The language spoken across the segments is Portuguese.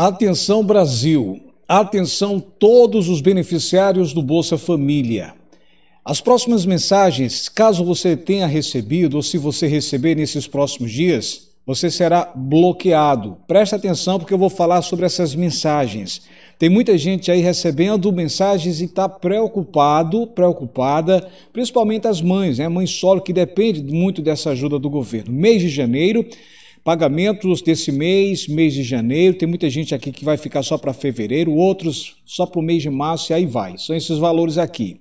Atenção Brasil, atenção todos os beneficiários do Bolsa Família. As próximas mensagens, caso você tenha recebido ou se você receber nesses próximos dias, você será bloqueado. Preste atenção porque eu vou falar sobre essas mensagens. Tem muita gente aí recebendo mensagens e está preocupado, preocupada, principalmente as mães, né? Mãe solo que depende muito dessa ajuda do governo. Mês de janeiro, Pagamentos desse mês, mês de janeiro, tem muita gente aqui que vai ficar só para fevereiro, outros só para o mês de março e aí vai. São esses valores aqui.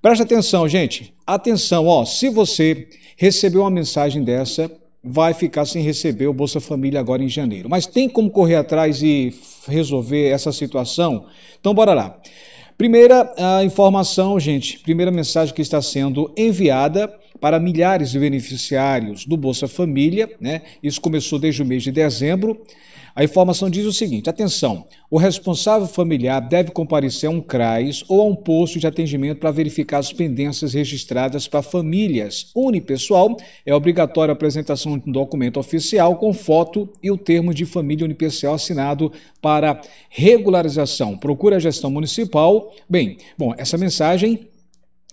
Presta atenção, gente. Atenção, ó, se você recebeu uma mensagem dessa, vai ficar sem receber o Bolsa Família agora em janeiro. Mas tem como correr atrás e resolver essa situação? Então bora lá. Primeira ah, informação, gente, primeira mensagem que está sendo enviada para milhares de beneficiários do Bolsa Família. Né? Isso começou desde o mês de dezembro. A informação diz o seguinte: atenção, o responsável familiar deve comparecer a um CRAS ou a um posto de atendimento para verificar as pendências registradas para famílias. Unipessoal é obrigatória a apresentação de um documento oficial com foto e o termo de família unipessoal assinado para regularização. Procura a gestão municipal. Bem, bom, essa mensagem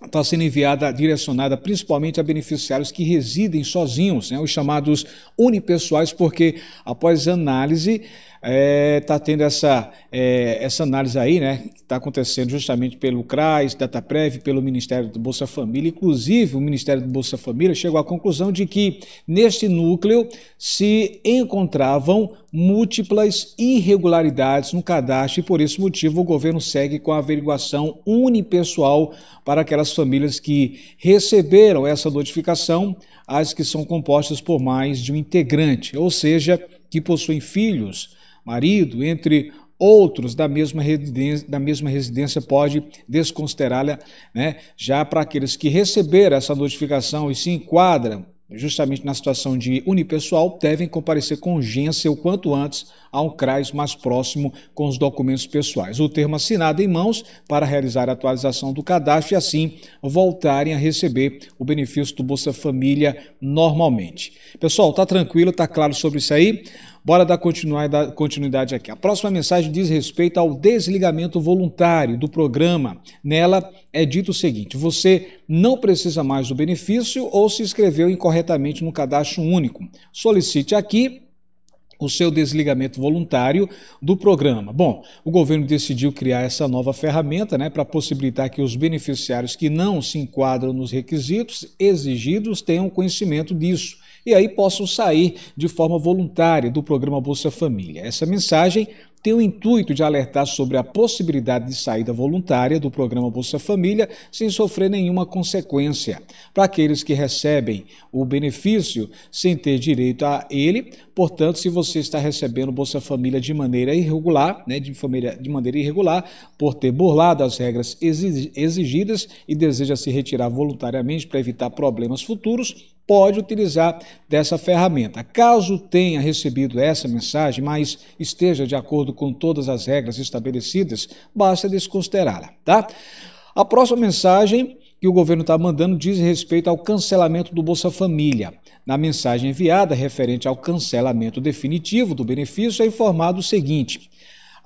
está sendo enviada, direcionada principalmente a beneficiários que residem sozinhos, né, os chamados unipessoais, porque após análise está é, tá tendo essa, é, essa análise aí, né? Que está acontecendo justamente pelo CRAS, DataPrev, pelo Ministério do Bolsa Família. Inclusive, o Ministério do Bolsa Família chegou à conclusão de que neste núcleo se encontravam múltiplas irregularidades no cadastro e, por esse motivo, o governo segue com a averiguação unipessoal para aquelas famílias que receberam essa notificação, as que são compostas por mais de um integrante, ou seja, que possuem filhos marido, entre outros da mesma residência, da mesma residência pode desconsiderá-la, né, já para aqueles que receberam essa notificação e se enquadram justamente na situação de unipessoal, devem comparecer com urgência o quanto antes a um CRAS mais próximo com os documentos pessoais. O termo assinado em mãos para realizar a atualização do cadastro e assim voltarem a receber o benefício do Bolsa Família normalmente. Pessoal, está tranquilo, está claro sobre isso aí? Bora dar continuidade aqui. A próxima mensagem diz respeito ao desligamento voluntário do programa. Nela é dito o seguinte: você não precisa mais do benefício ou se inscreveu incorretamente no cadastro único. Solicite aqui o seu desligamento voluntário do programa. Bom, o governo decidiu criar essa nova ferramenta né, para possibilitar que os beneficiários que não se enquadram nos requisitos exigidos tenham conhecimento disso e aí possam sair de forma voluntária do programa Bolsa Família. Essa mensagem tem o intuito de alertar sobre a possibilidade de saída voluntária do programa Bolsa Família sem sofrer nenhuma consequência. Para aqueles que recebem o benefício sem ter direito a ele, portanto, se você está recebendo Bolsa Família de maneira irregular, né, de, família, de maneira irregular, por ter burlado as regras exigidas e deseja se retirar voluntariamente para evitar problemas futuros, pode utilizar dessa ferramenta. Caso tenha recebido essa mensagem, mas esteja de acordo com todas as regras estabelecidas, basta desconsiderá-la, tá? A próxima mensagem que o governo está mandando diz respeito ao cancelamento do Bolsa Família. Na mensagem enviada referente ao cancelamento definitivo do benefício, é informado o seguinte: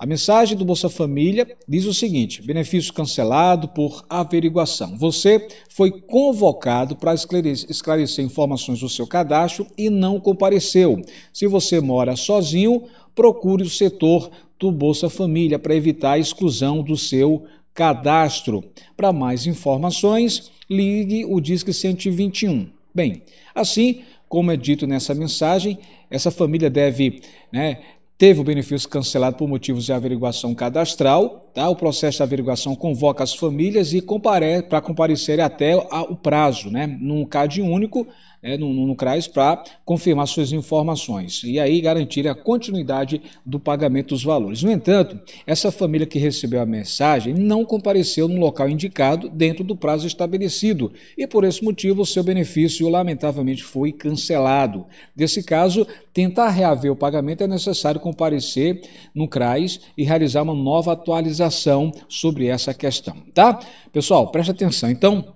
a mensagem do Bolsa Família diz o seguinte: benefício cancelado por averiguação. Você foi convocado para esclarecer informações do seu cadastro e não compareceu. Se você mora sozinho, procure o setor do Bolsa Família para evitar a exclusão do seu cadastro. Para mais informações, ligue o Disque 121. Bem, assim como é dito nessa mensagem, essa família deve né, teve o benefício cancelado por motivos de averiguação cadastral. Tá? O processo de averiguação convoca as famílias e compare para comparecer até o prazo, né? num CAD único, né, no, no CRAS para confirmar suas informações e aí garantir a continuidade do pagamento dos valores. No entanto, essa família que recebeu a mensagem não compareceu no local indicado dentro do prazo estabelecido e, por esse motivo, seu benefício lamentavelmente foi cancelado. Nesse caso, tentar reaver o pagamento é necessário comparecer no CRAS e realizar uma nova atualização sobre essa questão, tá? Pessoal, presta atenção. Então,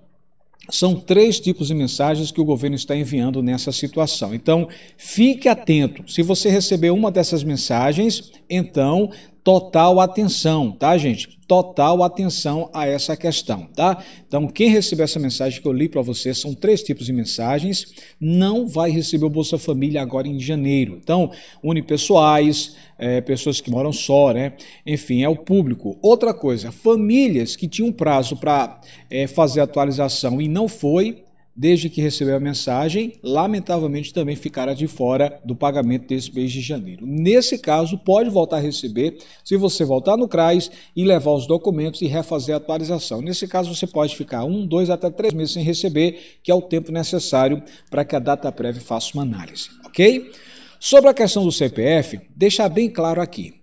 são três tipos de mensagens que o governo está enviando nessa situação. Então, fique atento. Se você receber uma dessas mensagens, então total atenção, tá, gente? Total atenção a essa questão, tá? Então, quem receber essa mensagem que eu li para você, são três tipos de mensagens, não vai receber o Bolsa Família agora em janeiro. Então, unipessoais, é, pessoas que moram só, né? Enfim, é o público. Outra coisa, famílias que tinham prazo para é, fazer atualização e não foi, desde que recebeu a mensagem, lamentavelmente também ficará de fora do pagamento desse mês de janeiro. Nesse caso, pode voltar a receber se você voltar no CRAS e levar os documentos e refazer a atualização. Nesse caso, você pode ficar um, dois, até três meses sem receber, que é o tempo necessário para que a data prévia faça uma análise, ok? Sobre a questão do CPF, deixar bem claro aqui.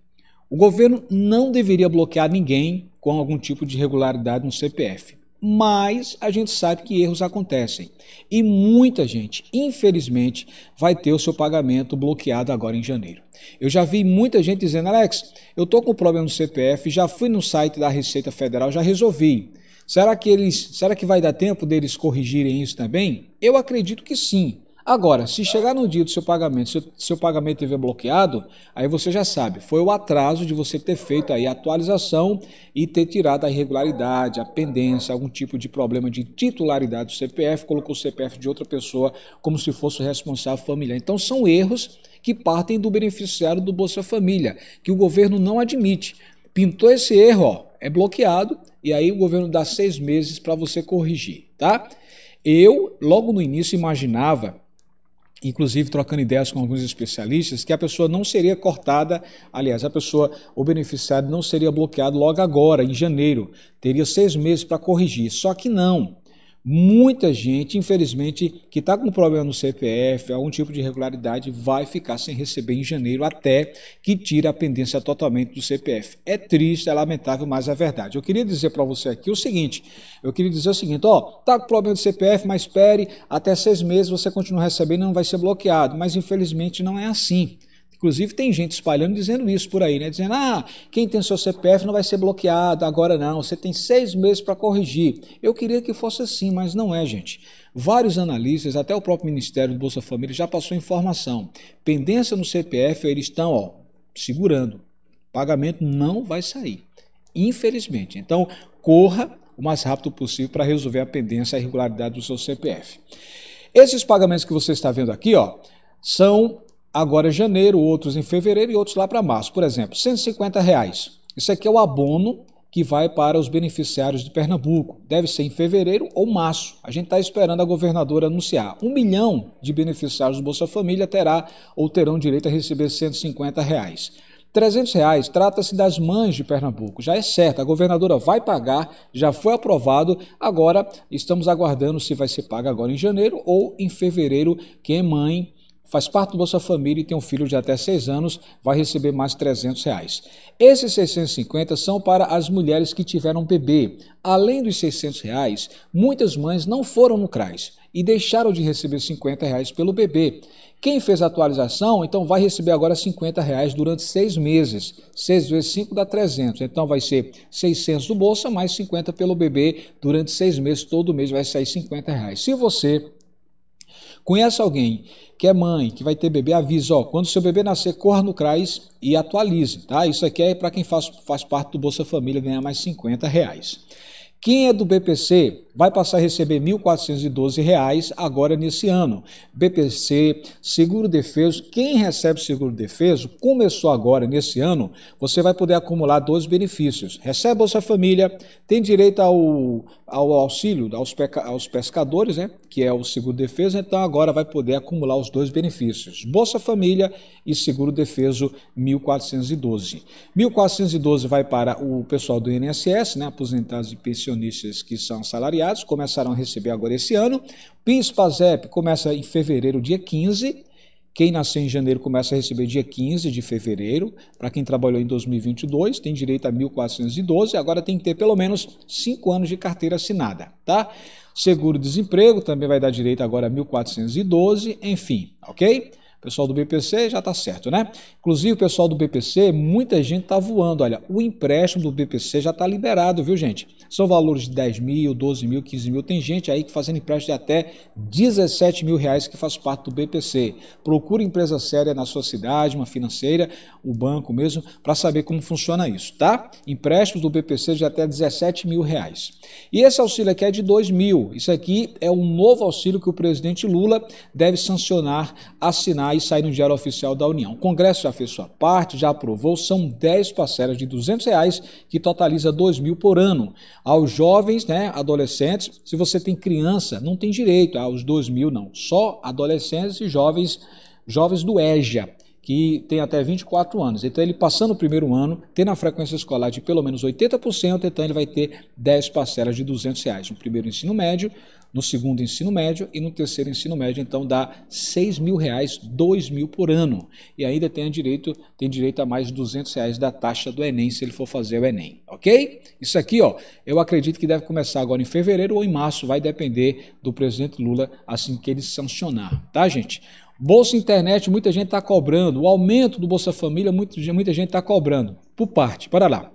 O governo não deveria bloquear ninguém com algum tipo de irregularidade no CPF mas a gente sabe que erros acontecem. E muita gente, infelizmente, vai ter o seu pagamento bloqueado agora em janeiro. Eu já vi muita gente dizendo: Alex, eu estou com problema no CPF, já fui no site da Receita Federal, já resolvi. Será que, eles, será que vai dar tempo deles corrigirem isso também? Eu acredito que sim. Agora, se chegar no dia do seu pagamento, seu pagamento estiver bloqueado, aí você já sabe, foi o atraso de você ter feito aí a atualização e ter tirado a irregularidade, a pendência, algum tipo de problema de titularidade do CPF, colocou o CPF de outra pessoa como se fosse o responsável familiar. Então são erros que partem do beneficiário do Bolsa Família, que o governo não admite. Pintou esse erro, ó, é bloqueado e aí o governo dá seis meses para você corrigir, tá? Eu, logo no início, imaginava inclusive trocando ideias com alguns especialistas, que a pessoa não seria cortada, aliás, a pessoa, o beneficiário não seria bloqueado logo agora, em janeiro, teria seis meses para corrigir. Só que não muita gente, infelizmente, que está com problema no CPF, algum tipo de irregularidade, vai ficar sem receber em janeiro até que tire a pendência totalmente do CPF. É triste, é lamentável, mas é verdade. Eu queria dizer para você aqui o seguinte: eu queria dizer o seguinte, ó, está com problema do CPF, mas espere até seis meses você continua recebendo, não vai ser bloqueado. Mas infelizmente não é assim. Inclusive tem gente espalhando dizendo isso por aí, né? Dizendo, ah, quem tem seu CPF não vai ser bloqueado, agora não, você tem seis meses para corrigir. Eu queria que fosse assim, mas não é, gente. Vários analistas, até o próprio Ministério do Bolsa Família já passou informação. Pendência no CPF, eles estão, ó, segurando. pagamento não vai sair, infelizmente. Então, corra o mais rápido possível para resolver a pendência, a irregularidade do seu CPF. Esses pagamentos que você está vendo aqui, ó, são agora em é janeiro, outros em fevereiro e outros lá para março. Por exemplo, 150 reais. Isso aqui é o abono que vai para os beneficiários de Pernambuco. Deve ser em fevereiro ou março. A gente está esperando a governadora anunciar. Um milhão de beneficiários do Bolsa Família terá ou terão direito a receber 150 reais. 300 reais trata-se das mães de Pernambuco. Já é certo, a governadora vai pagar, já foi aprovado. Agora estamos aguardando se vai ser paga agora em janeiro ou em fevereiro. Quem é mãe faz parte do Bolsa Família e tem um filho de até 6 anos, vai receber mais R$ 300. Reais. Esses 650 são para as mulheres que tiveram bebê. Além dos 600, reais, muitas mães não foram no CRAS e deixaram de receber 50 reais pelo bebê. Quem fez a atualização, então vai receber agora 50 reais durante seis meses. 6 vezes 5 dá 300. Então vai ser 600 do bolsa mais 50 pelo bebê durante seis meses. Todo mês vai sair 50 reais. Se você Conhece alguém que é mãe, que vai ter bebê, avisa, ó, quando seu bebê nascer, corra no CRAS e atualize, tá? Isso aqui é para quem faz, faz parte do Bolsa Família ganhar mais 50 reais. Quem é do BPC, vai passar a receber R$ 1.412 agora nesse ano. BPC, seguro defeso, quem recebe seguro defeso, começou agora nesse ano, você vai poder acumular dois benefícios. Recebe Bolsa Família, tem direito ao, ao auxílio aos, aos pescadores, né, que é o seguro defeso, então agora vai poder acumular os dois benefícios. Bolsa Família e seguro defeso R$ 1.412. 1.412 vai para o pessoal do INSS, né, aposentados e pensionistas que são salariados, começaram começarão a receber agora esse ano. PIS, PASEP começa em fevereiro, dia 15. Quem nasceu em janeiro começa a receber dia 15 de fevereiro. Para quem trabalhou em 2022, tem direito a 1.412. Agora tem que ter pelo menos 5 anos de carteira assinada, tá? Seguro-desemprego também vai dar direito agora a 1.412. Enfim, ok? pessoal do BPC já está certo, né? Inclusive, o pessoal do BPC, muita gente está voando. Olha, o empréstimo do BPC já está liberado, viu, gente? São valores de 10 mil, 12 mil, 15 mil. Tem gente aí que fazendo empréstimo de até 17 mil reais que faz parte do BPC. Procure empresa séria na sua cidade, uma financeira, o banco mesmo, para saber como funciona isso, tá? Empréstimos do BPC de até 17 mil reais. E esse auxílio aqui é de 2 mil. Isso aqui é um novo auxílio que o presidente Lula deve sancionar, assinar aí sai no Diário Oficial da União. O Congresso já fez sua parte, já aprovou, são 10 parcelas de R$ reais, que totaliza 2 mil por ano. Aos jovens, né, adolescentes, se você tem criança, não tem direito aos ah, 2 mil, não. Só adolescentes e jovens, jovens do EJA que tem até 24 anos. Então, ele passando o primeiro ano, tendo a frequência escolar de pelo menos 80%, então ele vai ter 10 parcelas de 200 reais. No primeiro ensino médio, no segundo ensino médio e no terceiro ensino médio, então dá 6 mil reais, 2 mil por ano. E ainda tem direito, tem direito a mais 200 reais da taxa do Enem, se ele for fazer o Enem, ok? Isso aqui, ó, eu acredito que deve começar agora em fevereiro ou em março, vai depender do presidente Lula assim que ele sancionar, tá, gente? Bolsa Internet, muita gente está cobrando. O aumento do Bolsa Família, muita, gente está cobrando. Por parte, para lá.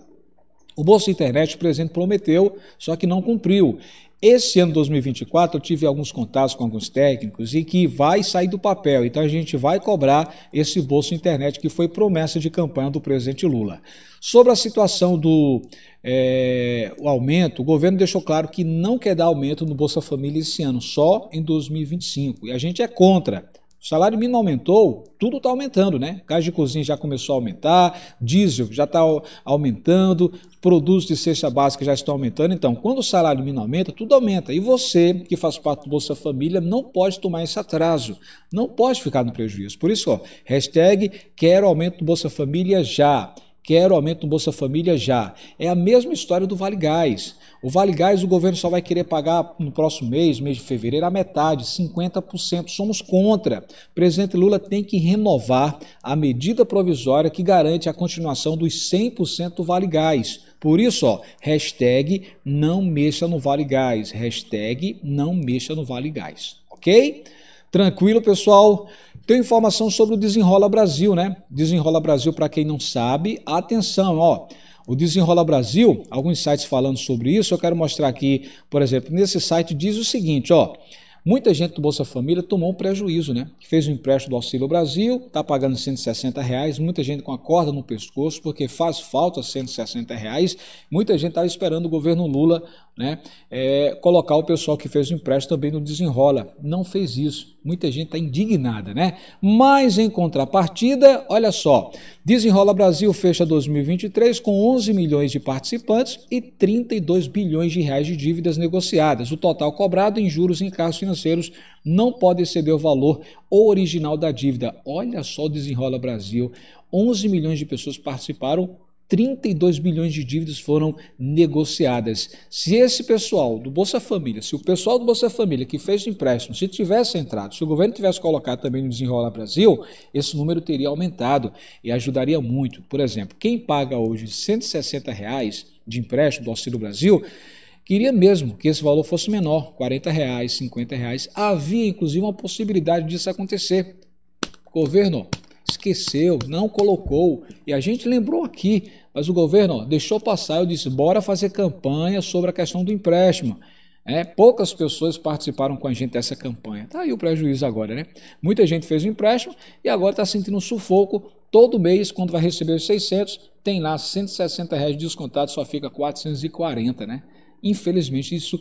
O Bolsa Internet, o presidente prometeu, só que não cumpriu. Esse ano 2024 eu tive alguns contatos com alguns técnicos e que vai sair do papel. Então a gente vai cobrar esse Bolsa internet que foi promessa de campanha do presidente Lula. Sobre a situação do é, o aumento, o governo deixou claro que não quer dar aumento no Bolsa Família esse ano, só em 2025. E a gente é contra. O salário mínimo aumentou, tudo está aumentando, né? Gás de cozinha já começou a aumentar, diesel já está aumentando, produtos de cesta básica já estão aumentando. Então, quando o salário mínimo aumenta, tudo aumenta. E você, que faz parte do Bolsa Família, não pode tomar esse atraso, não pode ficar no prejuízo. Por isso, ó, hashtag quero aumento do Bolsa Família já. Quero aumento no Bolsa Família já. É a mesma história do Vale Gás. O Vale Gás, o governo só vai querer pagar no próximo mês, mês de fevereiro, a metade, 50%. Somos contra. O presidente Lula tem que renovar a medida provisória que garante a continuação dos 100% do Vale Gás. Por isso, ó, hashtag não mexa no Vale Gás. Hashtag não mexa no Vale Gás. Ok? Tranquilo, pessoal? Tem informação sobre o Desenrola Brasil, né? Desenrola Brasil, para quem não sabe, atenção, ó. O Desenrola Brasil, alguns sites falando sobre isso, eu quero mostrar aqui, por exemplo, nesse site diz o seguinte, ó. Muita gente do Bolsa Família tomou um prejuízo, né? Fez um empréstimo do Auxílio Brasil, está pagando 160 reais, muita gente com a corda no pescoço, porque faz falta 160 reais. Muita gente estava esperando o governo Lula né? É, colocar o pessoal que fez o empréstimo também no desenrola. Não fez isso. Muita gente está indignada, né? Mas em contrapartida, olha só, Desenrola Brasil fecha 2023 com 11 milhões de participantes e 32 bilhões de reais de dívidas negociadas. O total cobrado em juros em encargos financeiros não pode exceder o valor original da dívida. Olha só, Desenrola Brasil, 11 milhões de pessoas participaram, 32 bilhões de dívidas foram negociadas. Se esse pessoal do Bolsa Família, se o pessoal do Bolsa Família que fez o empréstimo, se tivesse entrado, se o governo tivesse colocado também no Desenrola Brasil, esse número teria aumentado e ajudaria muito. Por exemplo, quem paga hoje 160 reais de empréstimo do Auxílio Brasil, queria mesmo que esse valor fosse menor, 40 reais, 50 reais. Havia inclusive uma possibilidade disso acontecer. Governo esqueceu, não colocou. E a gente lembrou aqui mas o governo ó, deixou passar, eu disse, bora fazer campanha sobre a questão do empréstimo. É, poucas pessoas participaram com a gente dessa campanha. Está aí o prejuízo agora, né? Muita gente fez o empréstimo e agora está sentindo um sufoco. Todo mês, quando vai receber os 600, tem lá 160 reais descontado, só fica 440, né? Infelizmente, isso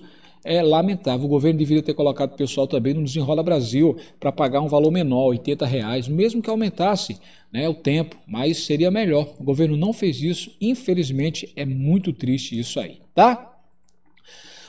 é lamentável. O governo deveria ter colocado o pessoal também no Desenrola Brasil para pagar um valor menor, 80 reais, mesmo que aumentasse né, o tempo, mas seria melhor. O governo não fez isso, infelizmente é muito triste isso aí, tá?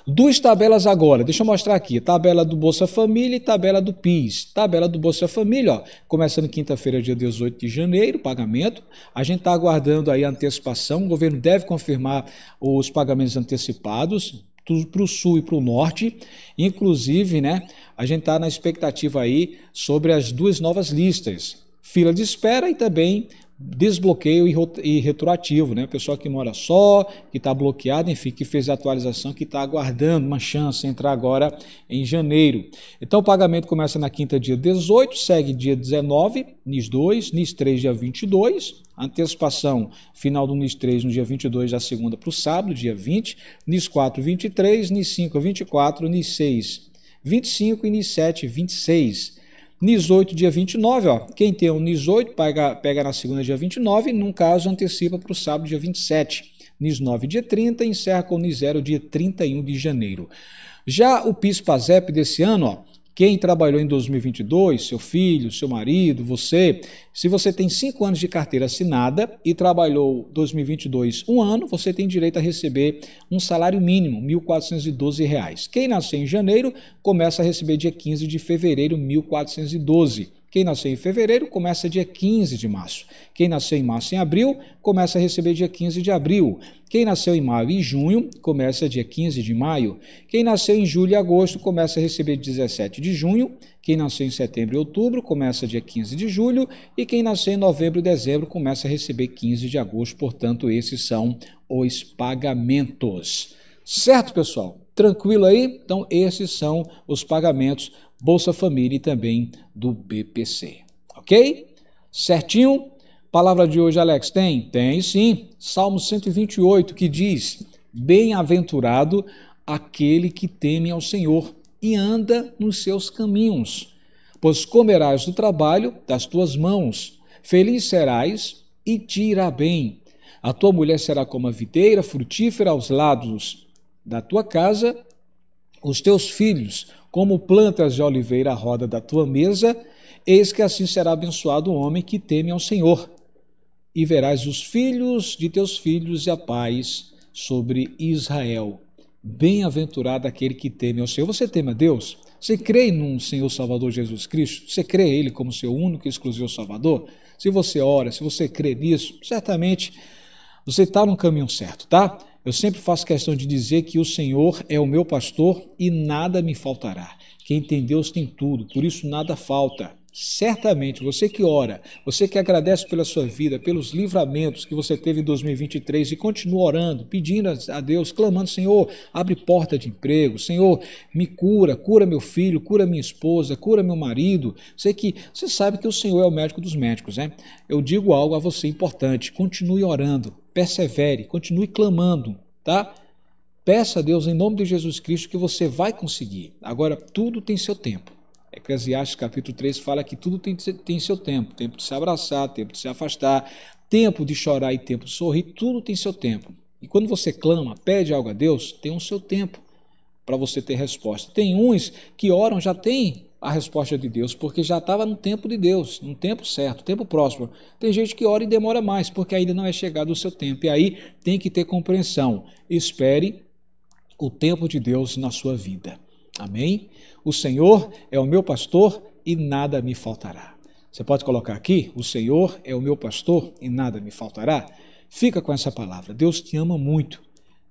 Duas tabelas agora, deixa eu mostrar aqui, tabela do Bolsa Família e tabela do PIS. Tabela do Bolsa Família, ó, começando quinta-feira, dia 18 de janeiro, pagamento. A gente está aguardando aí a antecipação, o governo deve confirmar os pagamentos antecipados, para o sul e para o norte. Inclusive, né, a gente está na expectativa aí sobre as duas novas listas, fila de espera e também desbloqueio e retroativo, né? O pessoal que mora só, que está bloqueado, enfim, que fez a atualização, que está aguardando uma chance entrar agora em janeiro. Então o pagamento começa na quinta dia 18, segue dia 19, NIS 2, NIS 3 dia 22, antecipação final do NIS 3 no dia 22 da segunda para o sábado, dia 20, NIS 4 23, NIS 5 24, NIS 6 25 e NIS 7 26. NIS 8, dia 29, ó, quem tem um NIS 8 pega, pega na segunda, dia 29, e num caso antecipa para o sábado, dia 27. NIS 9, dia 30, e encerra com o NIS 0, dia 31 de janeiro. Já o PIS-PASEP desse ano, ó, quem trabalhou em 2022, seu filho, seu marido, você. Se você tem cinco anos de carteira assinada e trabalhou 2022 um ano, você tem direito a receber um salário mínimo, R$ 1.412. Quem nasceu em janeiro começa a receber dia 15 de fevereiro, R$ 1.412. Quem nasceu em fevereiro começa dia 15 de março. Quem nasceu em março e em abril começa a receber dia 15 de abril. Quem nasceu em maio e junho começa dia 15 de maio. Quem nasceu em julho e agosto começa a receber 17 de junho. Quem nasceu em setembro e outubro começa dia 15 de julho. E quem nasceu em novembro e dezembro começa a receber 15 de agosto. Portanto, esses são os pagamentos. Certo, pessoal? Tranquilo aí? Então, esses são os pagamentos Bolsa Família e também do BPC. Ok? Certinho? Palavra de hoje, Alex, tem? Tem sim. Salmo 128 que diz: Bem-aventurado aquele que teme ao Senhor e anda nos seus caminhos, pois comerás do trabalho das tuas mãos. Feliz serás e te irá bem. A tua mulher será como a videira frutífera aos lados da tua casa, os teus filhos como plantas de oliveira à roda da tua mesa, eis que assim será abençoado o homem que teme ao Senhor. E verás os filhos de teus filhos e a paz sobre Israel. Bem-aventurado aquele que teme ao Senhor. Você teme a Deus? Você crê num Senhor Salvador Jesus Cristo? Você crê Ele como seu único e exclusivo Salvador? Se você ora, se você crê nisso, certamente você está no caminho certo, tá? Eu sempre faço questão de dizer que o Senhor é o meu pastor e nada me faltará. Quem tem Deus tem tudo, por isso nada falta. Certamente, você que ora, você que agradece pela sua vida, pelos livramentos que você teve em 2023 e continua orando, pedindo a Deus, clamando: Senhor, abre porta de emprego, Senhor, me cura, cura meu filho, cura minha esposa, cura meu marido. Você que você sabe que o Senhor é o médico dos médicos, né? Eu digo algo a você importante: continue orando, persevere, continue clamando, tá? Peça a Deus em nome de Jesus Cristo que você vai conseguir. Agora, tudo tem seu tempo. Eclesiastes capítulo 3 fala que tudo tem, tem seu tempo: tempo de se abraçar, tempo de se afastar, tempo de chorar e tempo de sorrir, tudo tem seu tempo. E quando você clama, pede algo a Deus, tem o um seu tempo para você ter resposta. Tem uns que oram já tem a resposta de Deus, porque já estava no tempo de Deus, no tempo certo, tempo próximo. Tem gente que ora e demora mais, porque ainda não é chegado o seu tempo. E aí tem que ter compreensão. Espere o tempo de Deus na sua vida. Amém? O Senhor é o meu pastor e nada me faltará. Você pode colocar aqui: O Senhor é o meu pastor e nada me faltará. Fica com essa palavra. Deus te ama muito.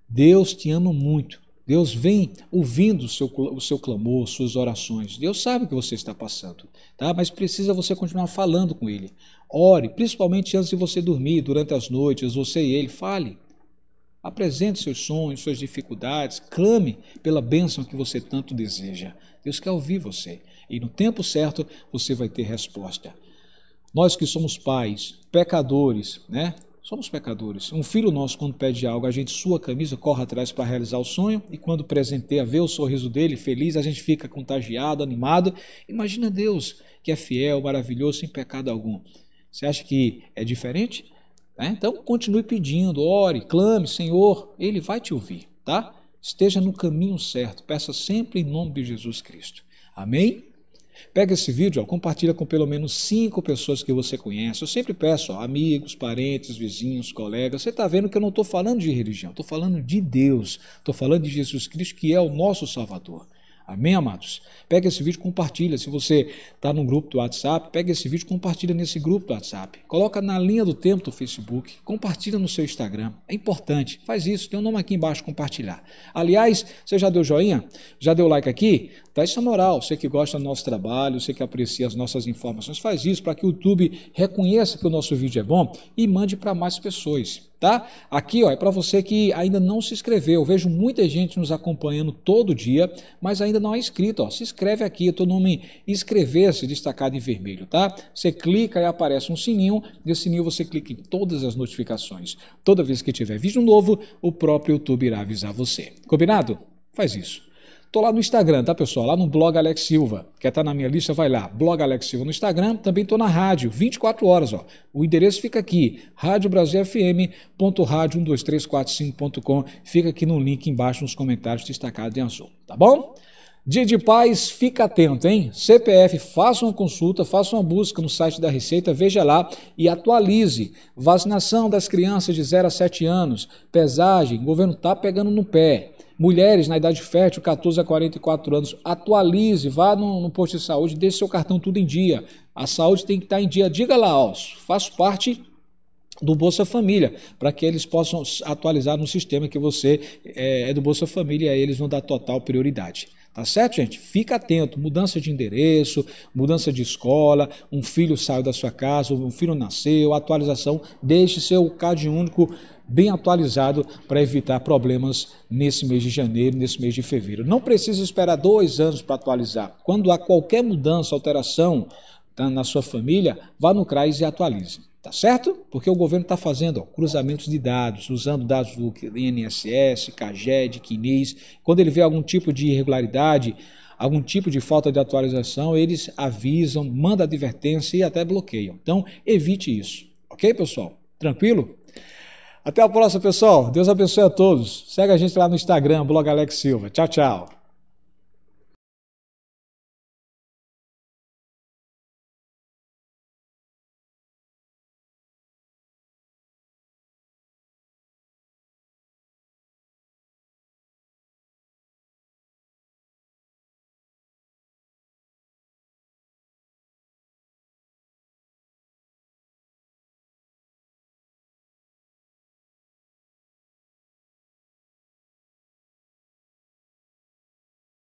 Deus te ama muito. Deus vem ouvindo o seu, o seu clamor, suas orações. Deus sabe o que você está passando, tá? mas precisa você continuar falando com Ele. Ore, principalmente antes de você dormir, durante as noites, você e Ele, fale. Apresente seus sonhos, suas dificuldades, clame pela bênção que você tanto deseja. Deus quer ouvir você e no tempo certo você vai ter resposta. Nós que somos pais, pecadores, né? Somos pecadores. Um filho nosso, quando pede algo, a gente sua camisa, corre atrás para realizar o sonho, e quando presenteia, vê o sorriso dele feliz, a gente fica contagiado, animado. Imagina Deus, que é fiel, maravilhoso, sem pecado algum. Você acha que é diferente? É, então continue pedindo, ore, clame, Senhor, Ele vai te ouvir, tá? Esteja no caminho certo, peça sempre em nome de Jesus Cristo. Amém? Pega esse vídeo, ó, compartilha com pelo menos cinco pessoas que você conhece. Eu sempre peço, ó, amigos, parentes, vizinhos, colegas. Você está vendo que eu não estou falando de religião, estou falando de Deus, estou falando de Jesus Cristo, que é o nosso Salvador. Amém, amados? Pega esse vídeo, compartilha. Se você está no grupo do WhatsApp, pega esse vídeo, compartilha nesse grupo do WhatsApp. Coloca na linha do tempo do Facebook, compartilha no seu Instagram. É importante. Faz isso. Tem um nome aqui embaixo, compartilhar. Aliás, você já deu joinha? Já deu like aqui? Dá essa moral. Você que gosta do nosso trabalho, você que aprecia as nossas informações, faz isso para que o YouTube reconheça que o nosso vídeo é bom e mande para mais pessoas tá? Aqui, ó, é para você que ainda não se inscreveu. Eu vejo muita gente nos acompanhando todo dia, mas ainda não é inscrito, ó. Se inscreve aqui, eu tô no nome inscrever-se destacado em vermelho, tá? Você clica e aparece um sininho, nesse sininho você clica em todas as notificações. Toda vez que tiver vídeo novo, o próprio YouTube irá avisar você. Combinado? Faz isso. Estou lá no Instagram, tá, pessoal? Lá no blog Alex Silva. Quer estar tá na minha lista? Vai lá. Blog Alex Silva no Instagram. Também estou na rádio, 24 horas, ó. O endereço fica aqui, radiobrasilfm.radio12345.com. Fica aqui no link embaixo nos comentários destacado em azul, tá bom? Dia de paz, fica atento, hein? CPF, faça uma consulta, faça uma busca no site da Receita, veja lá e atualize. Vacinação das crianças de 0 a 7 anos, pesagem, o governo tá pegando no pé. Mulheres na idade fértil, 14 a 44 anos, atualize, vá no, no posto de saúde, deixe seu cartão tudo em dia. A saúde tem que estar tá em dia. Diga lá, ó, faço parte do Bolsa Família, para que eles possam atualizar no sistema que você é, é do Bolsa Família e aí eles vão dar total prioridade. Tá certo, gente? Fica atento. Mudança de endereço, mudança de escola, um filho saiu da sua casa, um filho nasceu, atualização. Deixe seu CAD único bem atualizado para evitar problemas nesse mês de janeiro, nesse mês de fevereiro. Não precisa esperar dois anos para atualizar. Quando há qualquer mudança, alteração tá, na sua família, vá no CRAS e atualize. Tá certo? Porque o governo está fazendo ó, cruzamentos de dados, usando dados do INSS, CAGED, CNIS. Quando ele vê algum tipo de irregularidade, algum tipo de falta de atualização, eles avisam, mandam advertência e até bloqueiam. Então, evite isso. Ok, pessoal? Tranquilo? Até a próxima, pessoal. Deus abençoe a todos. Segue a gente lá no Instagram, blog Alex Silva. Tchau, tchau.